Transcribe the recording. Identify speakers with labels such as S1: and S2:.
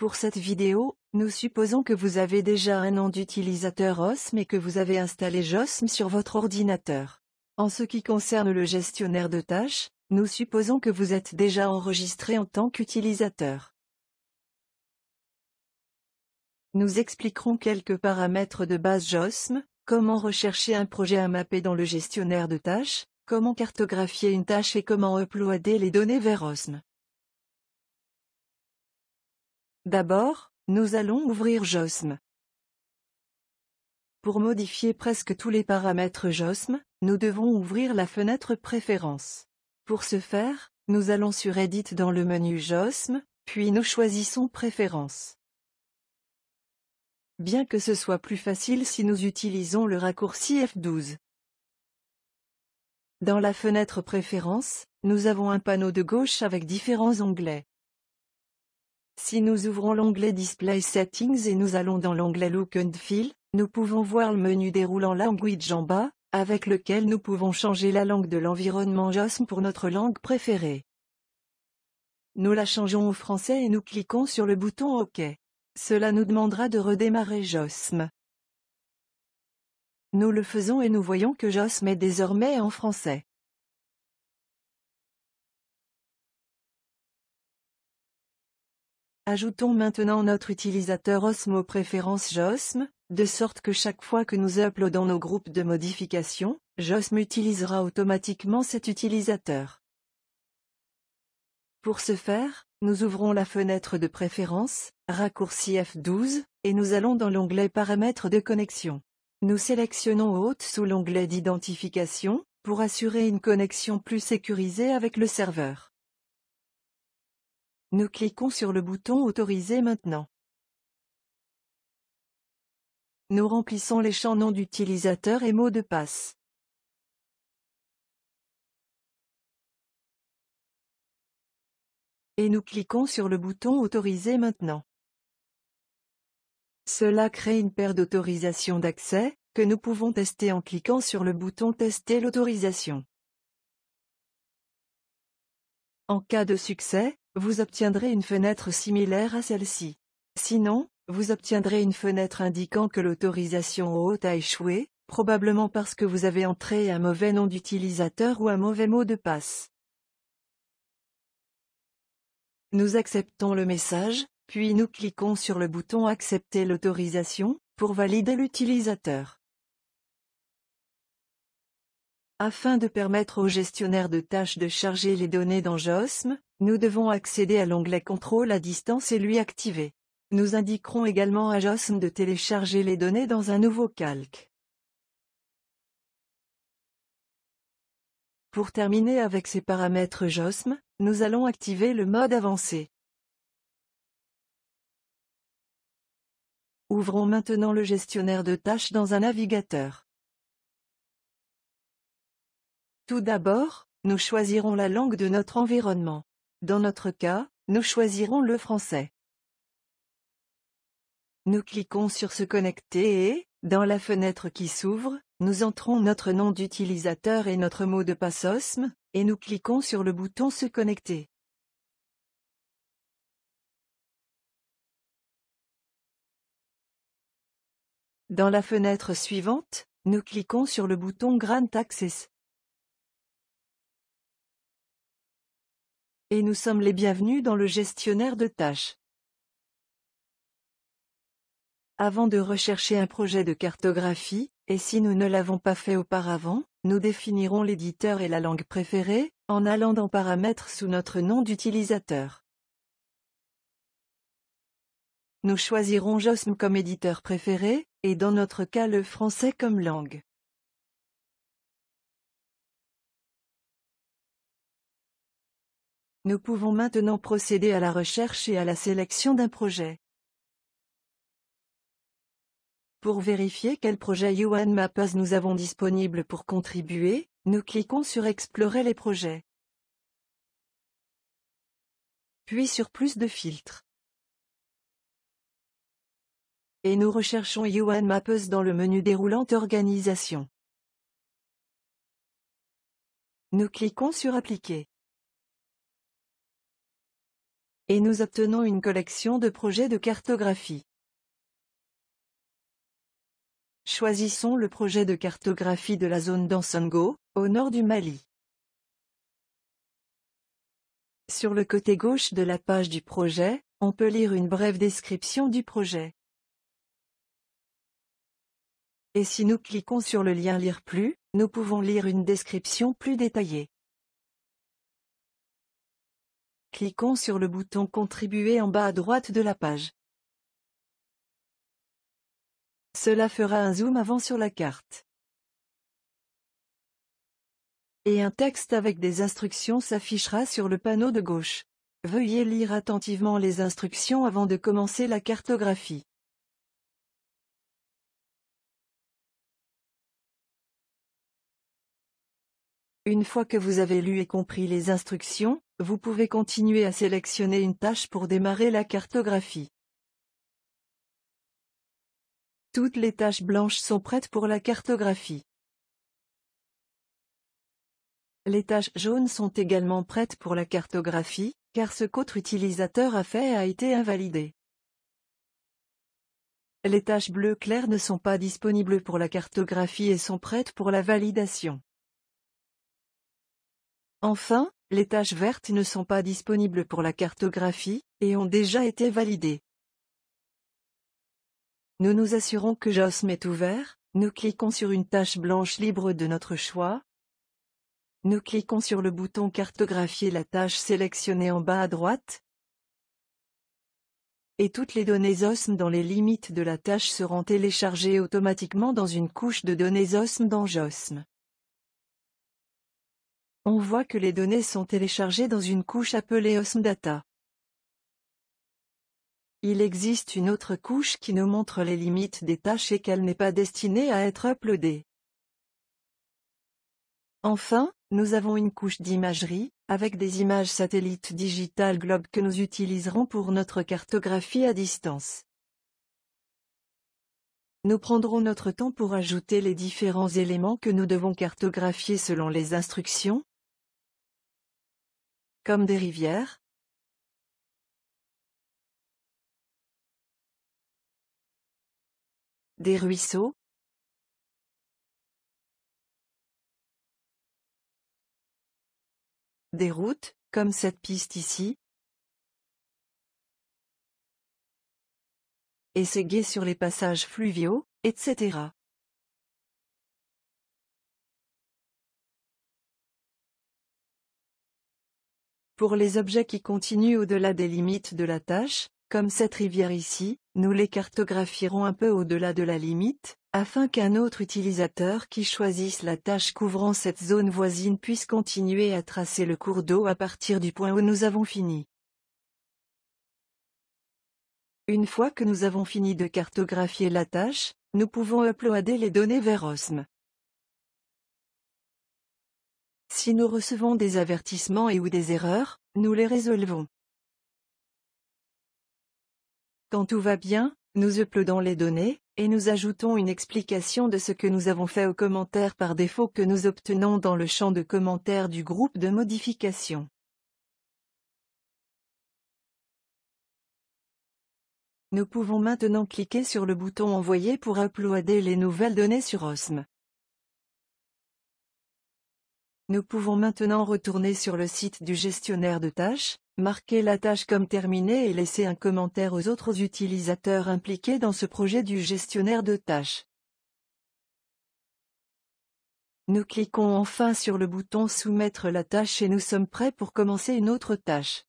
S1: Pour cette vidéo, nous supposons que vous avez déjà un nom d'utilisateur OSM et que vous avez installé JOSM sur votre ordinateur. En ce qui concerne le gestionnaire de tâches, nous supposons que vous êtes déjà enregistré en tant qu'utilisateur. Nous expliquerons quelques paramètres de base JOSM, comment rechercher un projet à mapper dans le gestionnaire de tâches, comment cartographier une tâche et comment uploader les données vers OSM. D'abord, nous allons ouvrir JOSM. Pour modifier presque tous les paramètres JOSM, nous devons ouvrir la fenêtre Préférences. Pour ce faire, nous allons sur Edit dans le menu JOSM, puis nous choisissons Préférences. Bien que ce soit plus facile si nous utilisons le raccourci F12. Dans la fenêtre Préférences, nous avons un panneau de gauche avec différents onglets. Si nous ouvrons l'onglet Display Settings et nous allons dans l'onglet Look and Feel, nous pouvons voir le menu déroulant Language en bas, avec lequel nous pouvons changer la langue de l'environnement JOSM pour notre langue préférée. Nous la changeons au français et nous cliquons sur le bouton OK. Cela nous demandera de redémarrer
S2: JOSM. Nous le faisons et nous voyons que JOSM est désormais en français. Ajoutons maintenant notre utilisateur Osmo préférence JOSM,
S1: de sorte que chaque fois que nous uploadons nos groupes de modifications, JOSM utilisera automatiquement cet utilisateur. Pour ce faire, nous ouvrons la fenêtre de préférence, raccourci F12, et nous allons dans l'onglet Paramètres de connexion. Nous sélectionnons Hôte sous l'onglet d'identification, pour assurer une connexion plus sécurisée avec le serveur. Nous cliquons sur le bouton Autoriser maintenant.
S2: Nous remplissons les champs nom d'utilisateur et mot de passe. Et nous cliquons sur le bouton Autoriser maintenant. Cela crée une
S1: paire d'autorisations d'accès, que nous pouvons tester en cliquant sur le bouton Tester l'autorisation. En cas de succès, vous obtiendrez une fenêtre similaire à celle-ci. Sinon, vous obtiendrez une fenêtre indiquant que l'autorisation haute a échoué, probablement parce que vous avez entré un mauvais nom d'utilisateur ou un mauvais mot de passe. Nous acceptons le message, puis nous cliquons sur le bouton Accepter l'autorisation, pour valider l'utilisateur. Afin de permettre au gestionnaire de tâches de charger les données dans JOSM, nous devons accéder à l'onglet Contrôle à distance et lui activer. Nous indiquerons également à JOSM de télécharger les données dans un nouveau calque. Pour terminer avec ces paramètres JOSM, nous allons activer le mode avancé.
S2: Ouvrons maintenant le gestionnaire de tâches dans un navigateur.
S1: Tout d'abord, nous choisirons la langue de notre environnement. Dans notre cas, nous choisirons le français. Nous cliquons sur se connecter et, dans la fenêtre qui s'ouvre, nous entrons notre nom d'utilisateur et notre
S2: mot de passe OSM, et nous cliquons sur le bouton se connecter. Dans la fenêtre suivante, nous cliquons sur le bouton Grant Access. Et nous sommes les bienvenus dans le gestionnaire de tâches. Avant de
S1: rechercher un projet de cartographie, et si nous ne l'avons pas fait auparavant, nous définirons l'éditeur et la langue préférée, en allant dans Paramètres sous notre nom d'utilisateur.
S2: Nous choisirons JOSM comme éditeur préféré, et dans notre cas le français comme langue. Nous pouvons maintenant procéder à la recherche et à la sélection d'un projet.
S1: Pour vérifier quel projet Yuan Mappers nous avons disponible pour contribuer, nous
S2: cliquons sur Explorer les projets. Puis sur Plus de filtres. Et nous recherchons Yuan Mappers dans le menu déroulant Organisation. Nous cliquons sur Appliquer. Et nous obtenons une collection de projets de cartographie.
S1: Choisissons le projet de cartographie de la zone d'Ansango, au nord du Mali. Sur le côté gauche de la page du projet, on peut lire une brève description du projet.
S2: Et si nous cliquons sur le lien Lire plus, nous pouvons lire une description plus détaillée. Cliquons sur le bouton Contribuer en bas à droite de la page. Cela fera un zoom avant sur la carte.
S1: Et un texte avec des instructions s'affichera sur le panneau de gauche. Veuillez lire
S2: attentivement les instructions avant de commencer la cartographie. Une fois que vous avez lu et compris les instructions, vous pouvez continuer à sélectionner une tâche pour démarrer la cartographie. Toutes les tâches blanches sont prêtes pour la cartographie.
S1: Les tâches jaunes sont également prêtes pour la cartographie, car ce qu'autre utilisateur a fait a été invalidé. Les tâches bleues claires ne sont pas disponibles pour la cartographie et sont prêtes pour la validation. Enfin, les tâches vertes ne sont pas disponibles pour la cartographie, et ont déjà été validées. Nous nous assurons que JOSM est ouvert, nous cliquons sur une tâche blanche libre de notre choix, nous cliquons sur le bouton Cartographier la tâche sélectionnée en bas à droite, et toutes les données JOSM dans les limites de la tâche seront téléchargées automatiquement dans une couche de données JOSM dans JOSM. On voit que les données sont téléchargées dans une couche appelée OSMData. Il existe une autre couche qui nous montre les limites des tâches et qu'elle n'est pas destinée à être uploadée. Enfin, nous avons une couche d'imagerie, avec des images satellites digital globe que nous utiliserons pour notre cartographie à distance. Nous prendrons notre temps pour ajouter les différents éléments que nous devons cartographier selon les
S2: instructions, comme des rivières Des ruisseaux Des routes, comme cette piste ici et sur les passages fluviaux, etc. Pour les objets qui continuent au-delà des
S1: limites de la tâche, comme cette rivière ici, nous les cartographierons un peu au-delà de la limite, afin qu'un autre utilisateur qui choisisse la tâche couvrant cette zone voisine puisse continuer à tracer le cours d'eau à partir du point où nous avons fini.
S2: Une fois que nous avons fini de cartographier la tâche, nous pouvons uploader les données vers OSM.
S1: Si nous recevons des avertissements et ou des erreurs, nous les résolvons. Quand tout va bien, nous uploadons les données, et nous ajoutons une explication de ce que nous avons fait aux commentaires par défaut que nous obtenons dans le champ
S2: de commentaires du groupe de modification. Nous pouvons maintenant cliquer sur le bouton Envoyer pour uploader les nouvelles données sur OSM.
S1: Nous pouvons maintenant retourner sur le site du gestionnaire de tâches, marquer la tâche comme terminée et laisser un commentaire aux autres utilisateurs impliqués dans ce projet du gestionnaire de tâches. Nous cliquons enfin sur le bouton Soumettre la tâche et nous sommes prêts pour commencer une autre tâche.